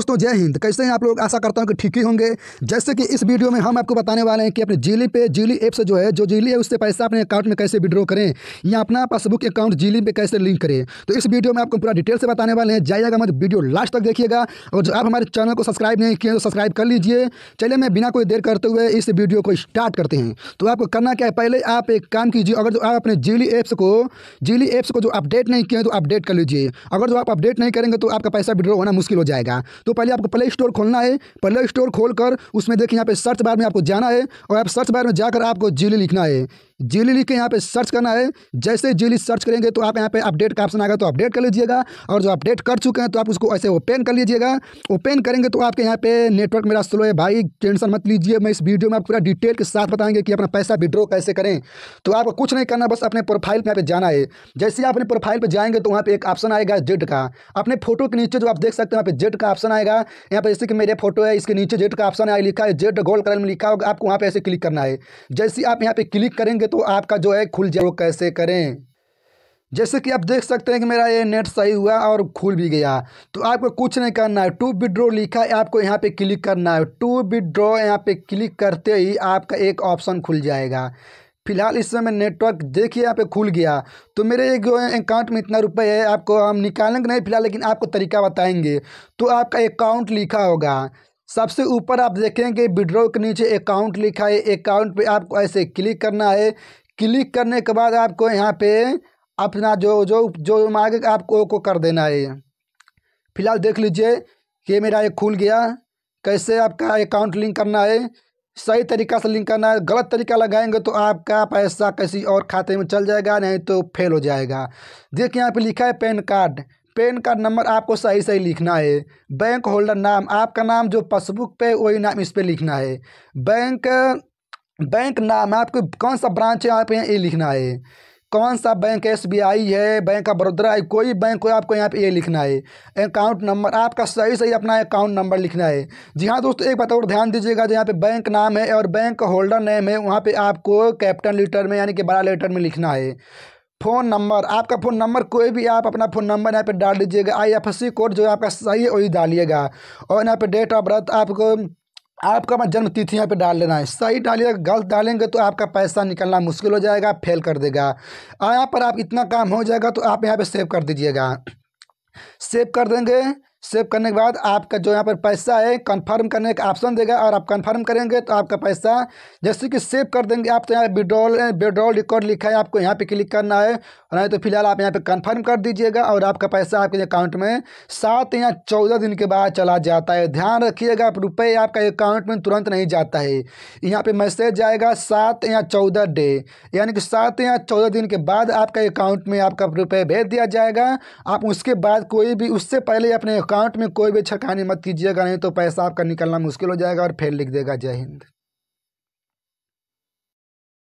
दोस्तों जय हिंद कैसे हैं आप लोग आशा करता हूँ कि ठीक ही होंगे जैसे कि इस वीडियो में हम आपको बताने वाले हैं कि अपने जीली पे जीली ऐप से जो है जो जीली है उससे पैसा अपने अकाउंट में कैसे विड्रॉ करें या अपना पासबुक अकाउंट जीली पे कैसे लिंक करें तो इस वीडियो में आपको पूरा डिटेल से बताने वाले हैं जाइएगा मत वीडियो लास्ट तक देखिएगा और जो आप हमारे चैनल को सब्सक्राइब नहीं किए तो सब्सक्राइब कर लीजिए चलिए मैं बिना कोई देर करते हुए इस वीडियो को स्टार्ट करते हैं तो आपको करना क्या है पहले आप एक काम कीजिए अगर जो आप अपने जीली ऐप्स को जीली ऐप्स को जो अपडेट नहीं किए तो अपडेट कर लीजिए अगर जो आप अपडेट नहीं करेंगे तो आपका पैसा विड्रॉ होना मुश्किल हो जाएगा तो पहले आपको प्ले स्टोर खोलना है प्ले स्टोर खोल कर उसमें देखिए यहाँ पे सर्च बार में आपको जाना है और आप सर्च बार में जाकर आपको जिली लिखना है जेली लिख के यहाँ पे सर्च करना है जैसे जेली सर्च करेंगे तो आप यहाँ पे अपडेट का ऑप्शन आएगा तो अपडेट कर लीजिएगा और जो अपडेट कर चुके हैं तो आप उसको ऐसे ओपन कर लीजिएगा ओपन करेंगे तो आपके यहाँ पे नेटवर्क मेरा स्लो है भाई टेंशन मत लीजिए मैं इस वीडियो में आप पूरा डिटेल के साथ बताएंगे कि अपना पैसा विड्रॉ कैसे करें तो आपको कुछ नहीं करना बस अपने प्रोफाइल पर यहाँ पे जाना है जैसे आप अपने प्रोफाइल पर जाएंगे तो वहाँ पर एक ऑप्शन आएगा जेड का अपने फोटो के नीचे जो आप देख सकते हैं वहाँ पे जेड का ऑप्शन आएगा यहाँ पे जैसे कि मेरे फोटो है इसके नीचे जेड का ऑप्शन आया लिखा है जेड गोल्ड कलर में लिखा होगा आपको वहाँ पे ऐसे क्लिक करना है जैसे आप यहाँ पे क्लिक करेंगे तो आपका जो है खुल जाए वो कैसे करें जैसे कि आप देख सकते हैं कि मेरा ये नेट सही हुआ और खुल भी गया तो आपको कुछ नहीं करना है टू विड्रो लिखा है आपको यहाँ पे क्लिक करना है टू विड्रो यहाँ पे क्लिक करते ही आपका एक ऑप्शन खुल जाएगा फिलहाल इस समय नेटवर्क देखिए यहाँ पे खुल गया तो मेरे एक अकाउंट में इतना रुपये है आपको हम निकालेंगे नहीं फिलहाल लेकिन आपको तरीका बताएंगे तो आपका अकाउंट लिखा होगा सबसे ऊपर आप देखेंगे विड्रॉ के नीचे अकाउंट लिखा है अकाउंट पे आपको ऐसे क्लिक करना है क्लिक करने के बाद आपको यहाँ पे अपना जो जो जो मांगे आपको को कर देना है फिलहाल देख लीजिए कि मेरा ये खुल गया कैसे आपका अकाउंट लिंक करना है सही तरीका से लिंक करना है गलत तरीका लगाएंगे तो आपका पैसा किसी और खाते में चल जाएगा नहीं तो फेल हो जाएगा देखिए यहाँ पे लिखा है पैन कार्ड पेन का नंबर आपको सही सही लिखना है बैंक होल्डर नाम आपका नाम जो पासबुक पे वही नाम इस पर लिखना है बैंक बैंक नाम आपको कौन सा ब्रांच है आप यहाँ ये लिखना है कौन सा बैंक एस बी आई है बैंक ऑफ बड़ोदरा है कोई बैंक हो आपको यहाँ पे ये लिखना है अकाउंट नंबर आपका सही सही अपना अकाउंट नंबर लिखना है जी हाँ दोस्तों एक बात और ध्यान दीजिएगा जो यहाँ पे बैंक नाम है और बैंक होल्डर नेम है वहाँ पे आपको कैपिटल लेटर में यानी कि बड़ा लेटर में लिखना है फ़ोन नंबर आपका फ़ोन नंबर कोई भी आप अपना फ़ोन नंबर यहाँ पे डाल दीजिएगा आई एफ सी कोड जो आपका सही है वही डालिएगा और यहाँ पे डेट ऑफ बर्थ आपको आपका मैं जन्म तिथि यहाँ पे डाल लेना है सही डालिएगा गलत डालेंगे तो आपका पैसा निकलना मुश्किल हो जाएगा फेल कर देगा और यहाँ पर आप इतना काम हो जाएगा तो आप यहाँ पर सेव कर दीजिएगा सेव कर देंगे सेव करने के बाद आपका जो यहाँ पर पैसा है कंफर्म करने का ऑप्शन देगा और आप कंफर्म करेंगे तो आपका पैसा जैसे कि सेव कर देंगे आप तो यहाँ विड्रॉल विड्रॉल रिकॉर्ड लिखा है आपको यहाँ पे क्लिक करना है और नहीं तो फिलहाल आप यहाँ पे कंफर्म कर दीजिएगा और आपका पैसा आपके अकाउंट में सात या चौदह दिन के बाद चला जाता है ध्यान रखिएगा आप रुपये आपका अकाउंट में तुरंत नहीं जाता है यहाँ पर मैसेज आएगा सात या चौदह डे यानी कि सात या चौदह दिन के बाद आपका अकाउंट में आपका रुपये भेज दिया जाएगा आप उसके बाद कोई भी उससे पहले अपने अकाउंट में कोई भी छकानी मत कीजिएगा नहीं तो पैसा आपका निकलना मुश्किल हो जाएगा और फिर लिख देगा जय हिंद